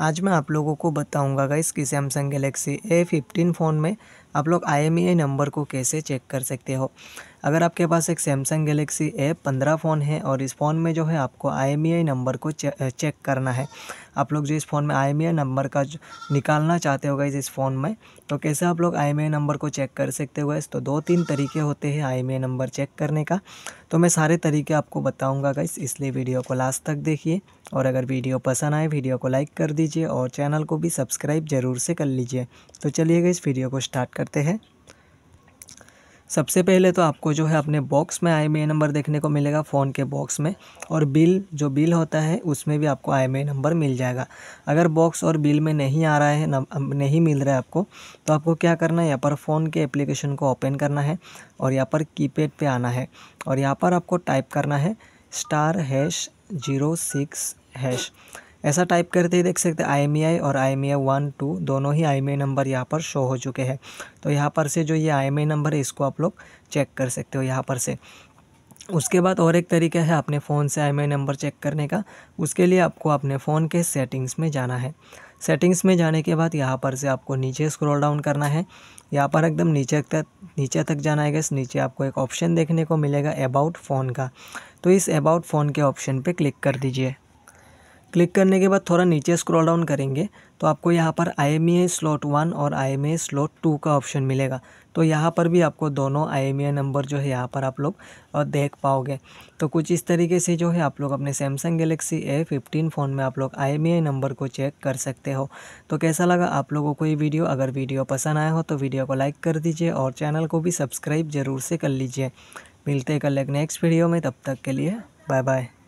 आज मैं आप लोगों को बताऊंगा गाइस कि Samsung Galaxy A fifteen phone में आप लोग आई नंबर e को कैसे चेक कर सकते हो अगर आपके पास एक सैमसंग गैलेक्सी ए पंद्रह फ़ोन है और इस फ़ोन में जो है आपको आई नंबर e को चेक करना है आप लोग जो इस फ़ोन में आई नंबर e का निकालना चाहते हो गाइज इस फ़ोन में तो कैसे आप लोग आई नंबर को चेक कर सकते हो गाइस तो दो तीन तरीके होते हैं आई नंबर चेक करने का तो मैं सारे तरीके आपको बताऊँगा गाइस इसलिए वीडियो को लास्ट तक देखिए और अगर वीडियो पसंद आए वीडियो को लाइक कर कर दीजिए और चैनल को भी सब्सक्राइब ज़रूर से कर लीजिए तो चलिएगा इस वीडियो को स्टार्ट करते हैं सबसे पहले तो आपको जो है अपने बॉक्स में आई नंबर देखने को मिलेगा फ़ोन के बॉक्स में और बिल जो बिल होता है उसमें भी आपको आई नंबर मिल जाएगा अगर बॉक्स और बिल में नहीं आ रहा है नहीं मिल रहा है आपको तो आपको क्या करना है यहाँ पर फ़ोन के एप्लीकेशन को ओपन करना है और यहाँ पर कीपैड पे आना है और यहाँ पर आपको टाइप करना है star hash zero six hash ऐसा टाइप करते ही देख सकते हैं आई e और आई आई वन टू दोनों ही आई नंबर e यहाँ पर शो हो चुके हैं तो यहाँ पर से जो ये आई एम नंबर है इसको आप लोग चेक कर सकते हो यहाँ पर से उसके बाद और एक तरीका है अपने फ़ोन से आई एम नंबर चेक करने का उसके लिए आपको अपने फ़ोन के सेटिंग्स में जाना है सेटिंग्स में जाने के बाद यहाँ पर से आपको नीचे स्क्रॉल डाउन करना है यहाँ पर एकदम नीचे तक नीचे तक जाना है इस नीचे आपको एक ऑप्शन देखने को मिलेगा अबाउट फ़ोन का तो इस अबाउट फ़ोन के ऑप्शन पे क्लिक कर दीजिए क्लिक करने के बाद थोड़ा नीचे स्क्रॉल डाउन करेंगे तो आपको यहाँ पर I M A slot one और I M A slot two का ऑप्शन मिलेगा तो यहाँ पर भी आपको दोनों आई एम ए नंबर जो है यहाँ पर आप लोग देख पाओगे तो कुछ इस तरीके से जो है आप लोग अपने Samsung Galaxy A fifteen phone में आप लोग आई एम ए नंबर को चेक कर सकते हो तो कैसा लगा आप लोगों को ये वीडियो अगर वीडियो पसंद आया हो तो वीडियो को लाइक कर दीजिए और चैनल को भी सब्सक्राइब ज़रूर से कर लीजिए मिलते कल एक नेक्स्ट वीडियो में तब तक के लिए बाय बाय